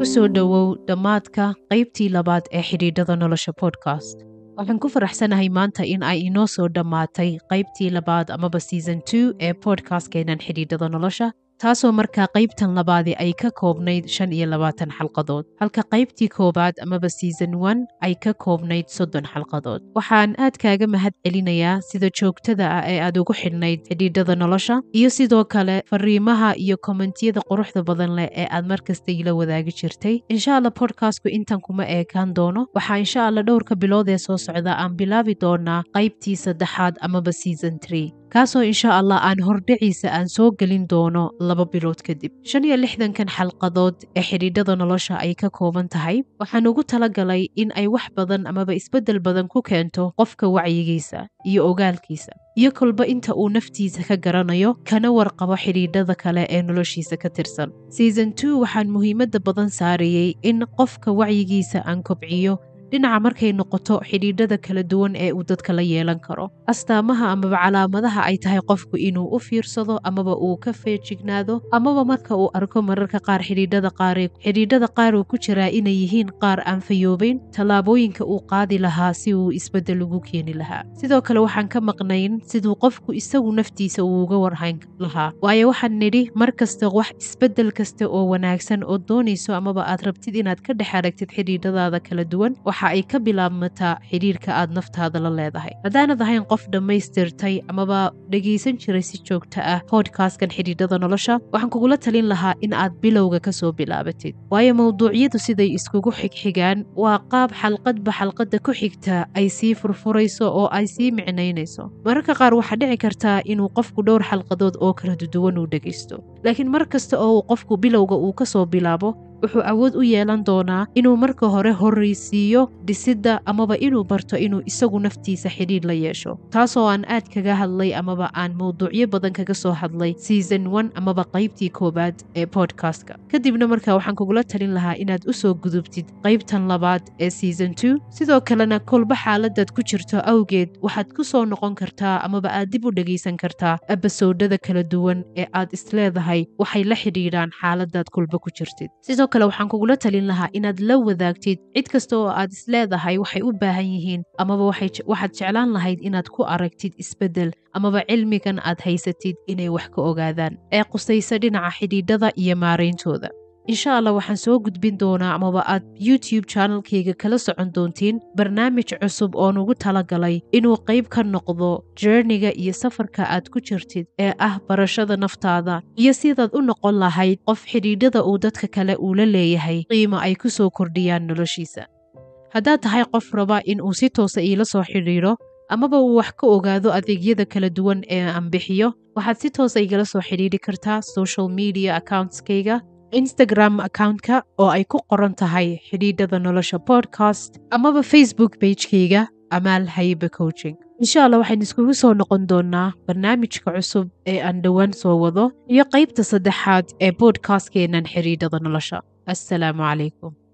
ku soo dhowow dhammaadka qaybtii labaad ee xidhiidhada nolosha podcast waxaan ku faraxsanahay maanta in ay inoo soo dhammaatay qaybtii labaad amaba season two ee podcastkeenan xidhiidhada nolosha taasoo markaa qaybtan labaadi ay ka koobnayd shan iyo labaatan xalqadood halka qaybtii koowaad amaba siisan wan ay ka koobnayd soddon xalqadood waxaan aad kaaga mahad celinayaa sida joogtada ah ee aad ugu xidhnayd xidhiidhada nolosha iyo sidoo kale fariimaha iyo komentiyada quruxda badan leh ee aad mar kasta ila wadaagi jirtay insha allah bodkastku intan kuma eekaan doono waxaa insha allah dhowrka bilood ee soo socda aan bilaabi doonaa qaybtii saddexaad amaba siisan tree kaasoo insha allah aan hordhiciisa aan soo gelin doono laba bilood kadib shan iyo lixdankan xalqadood ee xidhiidhada nolosha ay ka kooban tahay waxaan ugu talagalay in ay wax badan amaba isbeddel badan ku keento qofka wacyigiisa iyo ogaalkiisa iyo kolba inta uu naftiisa ka garanayo kana warqabo xidhiidhada kale ee noloshiisa ka tirsan season two waxaan muhiimadda badan saarayey in qofka wacyigiisa aan kobciyo dhinaca markay noqoto xidhiidhada kala duwan ee uu dadka la yeelan karo astaamaha amaba calaamadaha ay tahay qofku inuu u fiirsado amaba uu ka feejignaado amaba marka uu arko mararka qaar xidhiidhada qaaree xidhiidhada qaar uu ku jiraa inay yihiin qaar aan fayoobayn tallaabooyinka uu qaadi lahaa si uu isbeddel ugu keeni lahaa sidoo kale waxaan ka maqnayn siduu qofku isagu naftiisa uu uga warhayn lahaa waayo waxaan nidhi mar kasta wax isbeddel kasta oo wanaagsan oo doonayso amaba aad rabtid inaad ka dhex aragtid xidhiidhadaada kala duwan waxa ay ka bilaabmataa xidhiirka aad naftaada la leedahay haddaanad ahayn qof dhammaystirtay amaba dhegaysan jiray si joogta ah boodhkaskan xidhiidhada nolosha waxaan kugula talin lahaa in aad bilowga ka soo bilaabatid waayo mawduucyadu siday iskugu xigxigaan waa qaab xalqadba xalqadda ku xigta ay sii furfurayso oo ay sii micnaynayso mararka qaar waxaa dhici kartaa inuu qofku dhowr xalqadood oo kala duduwan uu dhegaysto laakiin mar kasta oo uu qofku bilowga uu ka soo bilaabo wuxuu awood u yeelan doonaa inuu marka hore horraysiiyo dhisidda amaba inuu barto inuu isagu naftiisa xidhiidh la yeesho taasoo aan aad kaga hadlay amaba aan mawduucyo badan kaga soo hadlay season on amaba qaybtii koowaad ee bodkastka kadibna marka waxaan kugula talin lahaa inaad u soo gudubtid qaybtan labaad ee season two sidoo kalena kolba xaaladaad ku jirto awgeed waxaad ku soo noqon kartaa amaba aad dib u dhegaysan kartaa ebisoodada kala duwan ee aad isleedahay waxay la xidhiidhaan xaaladaad kolba ku jirtid sidoo kale waxaan kugula talin lahaa inaad la wadaagtid cid kasta oo aad isleedahay waxay u baahan yihiin amaba waxaad jeclaan lahayd inaad ku aragtid isbeddel amaba cilmigan aad haysatid inay wax ka ogaadaan ee qusaysa dhinaca xidhiidhada iyo maarayntooda insha allah waxaan soo gudbin doonaa amaba aad youtube channelkayga kala socon doontiin barnaamij cusub oo ugu talagalay inuu qayb ka noqdo jerniga iyo safarka aad ku jirtid ee ah barashada naftaada iyo sidaad u noqon lahayd qof xidhiidhada uu dadka kale uula leeyahay qiima ay ku soo kordhiyaan noloshiisa haddaad tahay qof raba in uu si toosa iila soo xidhiidho amaba uu wax ka ogaado adeegyada kala duwan ee aan bixiyo waxaad si toosa ah igala soo xidhiidhi kartaa social media accountskayga instagram accountka oo ay ku qoran tahay xidhiidhada nolosha bodcast amaba facebook bagekeyga amaal hayiba coaching insha allah waxaan iskugu soo noqon doonaa barnaamijka cusub ee aan dhowaan soo wado iyo qaybta saddexaad ee bodkastkeenan xidhiidhada nolosha assalaamu calaykum